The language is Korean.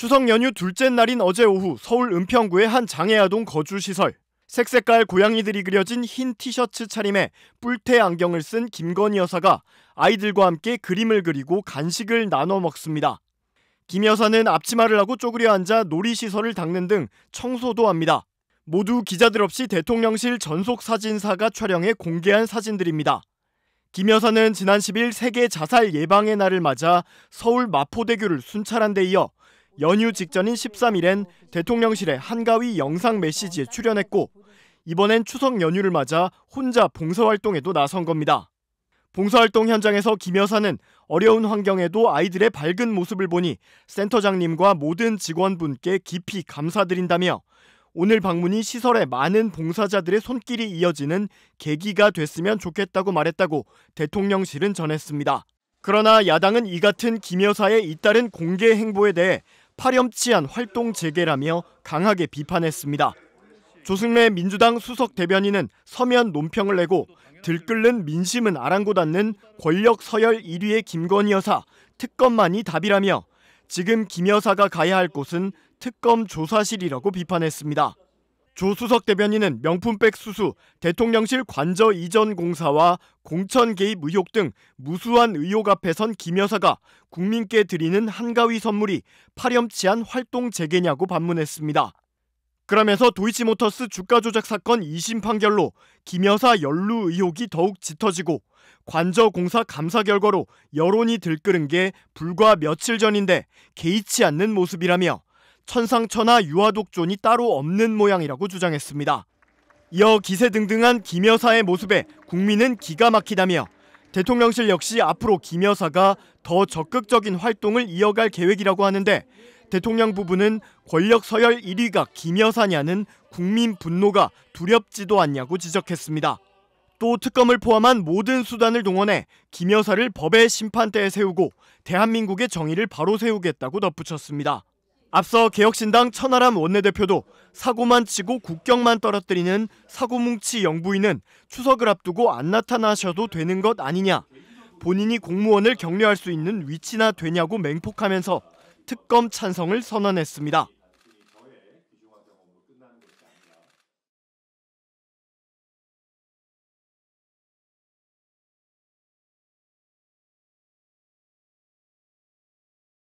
추석 연휴 둘째 날인 어제 오후 서울 은평구의 한 장애아동 거주시설. 색색깔 고양이들이 그려진 흰 티셔츠 차림에 뿔테 안경을 쓴 김건희 여사가 아이들과 함께 그림을 그리고 간식을 나눠 먹습니다. 김 여사는 앞치마를 하고 쪼그려 앉아 놀이시설을 닦는 등 청소도 합니다. 모두 기자들 없이 대통령실 전속 사진사가 촬영해 공개한 사진들입니다. 김 여사는 지난 10일 세계 자살 예방의 날을 맞아 서울 마포대교를 순찰한 데 이어 연휴 직전인 13일엔 대통령실의 한가위 영상 메시지에 출연했고 이번엔 추석 연휴를 맞아 혼자 봉사활동에도 나선 겁니다. 봉사활동 현장에서 김 여사는 어려운 환경에도 아이들의 밝은 모습을 보니 센터장님과 모든 직원분께 깊이 감사드린다며 오늘 방문이 시설에 많은 봉사자들의 손길이 이어지는 계기가 됐으면 좋겠다고 말했다고 대통령실은 전했습니다. 그러나 야당은 이 같은 김 여사의 잇따른 공개 행보에 대해 파렴치한 활동 재개라며 강하게 비판했습니다. 조승래 민주당 수석 대변인은 서면 논평을 내고 들끓는 민심은 아랑곳않는 권력 서열 1위의 김건희 여사 특검만이 답이라며 지금 김 여사가 가야 할 곳은 특검 조사실이라고 비판했습니다. 조수석 대변인은 명품백 수수, 대통령실 관저 이전 공사와 공천 개입 의혹 등 무수한 의혹 앞에 선김 여사가 국민께 드리는 한가위 선물이 파렴치한 활동 재개냐고 반문했습니다. 그러면서 도이치모터스 주가 조작 사건 2심 판결로 김 여사 연루 의혹이 더욱 짙어지고 관저 공사 감사 결과로 여론이 들끓은 게 불과 며칠 전인데 개의치 않는 모습이라며 천상천하 유화독존이 따로 없는 모양이라고 주장했습니다. 이어 기세등등한 김 여사의 모습에 국민은 기가 막히다며 대통령실 역시 앞으로 김 여사가 더 적극적인 활동을 이어갈 계획이라고 하는데 대통령 부부는 권력 서열 1위가 김 여사냐는 국민 분노가 두렵지도 않냐고 지적했습니다. 또 특검을 포함한 모든 수단을 동원해 김 여사를 법의 심판대에 세우고 대한민국의 정의를 바로 세우겠다고 덧붙였습니다. 앞서 개혁신당 천하람 원내대표도 사고만 치고 국경만 떨어뜨리는 사고뭉치 영부인은 추석을 앞두고 안 나타나셔도 되는 것 아니냐. 본인이 공무원을 격려할 수 있는 위치나 되냐고 맹폭하면서 특검 찬성을 선언했습니다.